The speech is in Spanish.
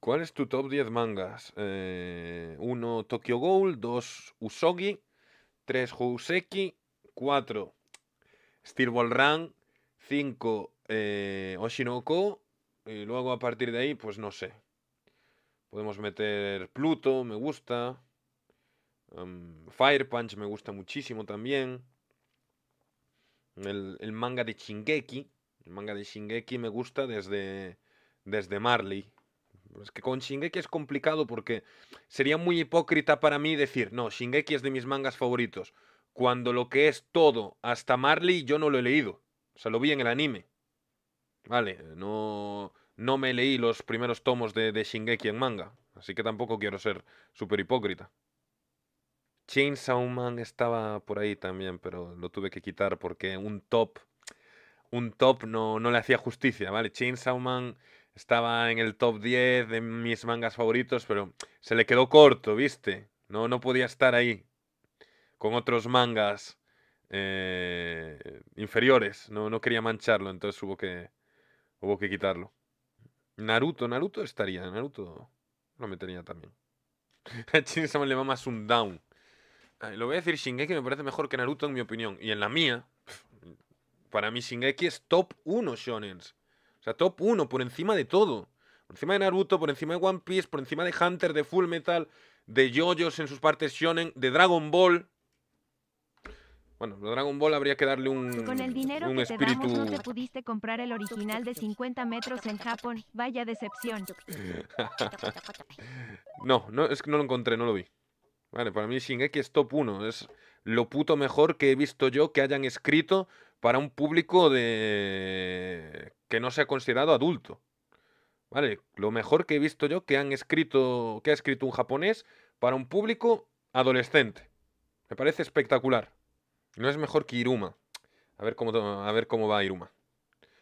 ¿Cuál es tu top 10 mangas? 1 eh, Tokyo Ghoul, 2 Usogi, 3 Joseki, 4 Steel Ball Run, 5 eh, Oshinoko y luego a partir de ahí, pues no sé. Podemos meter Pluto, me gusta. Em, Fire Punch me gusta muchísimo también. El, manga de Shingeki. El manga de Shingeki me gusta desde, desde Marley. Es que con Shingeki es complicado porque sería muy hipócrita para mí decir, no, Shingeki es de mis mangas favoritos, cuando lo que es todo, hasta Marley, yo no lo he leído. O sea, lo vi en el anime. Vale, no, no me leí los primeros tomos de, Shingeki en manga, así que tampoco quiero ser súper hipócrita. Chainsaw Man estaba por ahí también, pero lo tuve que quitar porque un top, un top no, no le hacía justicia, ¿vale? Chainsaw Man estaba en el top 10 de mis mangas favoritos, pero se le quedó corto, ¿viste? No, no podía estar ahí con otros mangas eh, inferiores. No, no quería mancharlo, entonces hubo que, hubo que quitarlo. Naruto, Naruto estaría, Naruto lo metería también. A le va más un down. Lo voy a decir Shingeki me parece mejor que Naruto en mi opinión. Y en la mía, para mí Shingeki es top 1 shonens. O sea, top 1, por encima de todo. Por encima de Naruto, por encima de One Piece, por encima de Hunter, de Full Metal, de JoJo's en sus partes shonen, de Dragon Ball. Bueno, a Dragon Ball habría que darle un Con el dinero que espíritu... te damos no te pudiste comprar el original de 50 metros en Japón. Vaya decepción. no, no, es que no lo encontré, no lo vi. Vale, para mí Shingeki es top 1. Es lo puto mejor que he visto yo que hayan escrito para un público de que no se ha considerado adulto. ¿Vale? Lo mejor que he visto yo que han escrito, que ha escrito un japonés para un público adolescente. Me parece espectacular. No es mejor que Iruma. A ver cómo, a ver cómo va Iruma.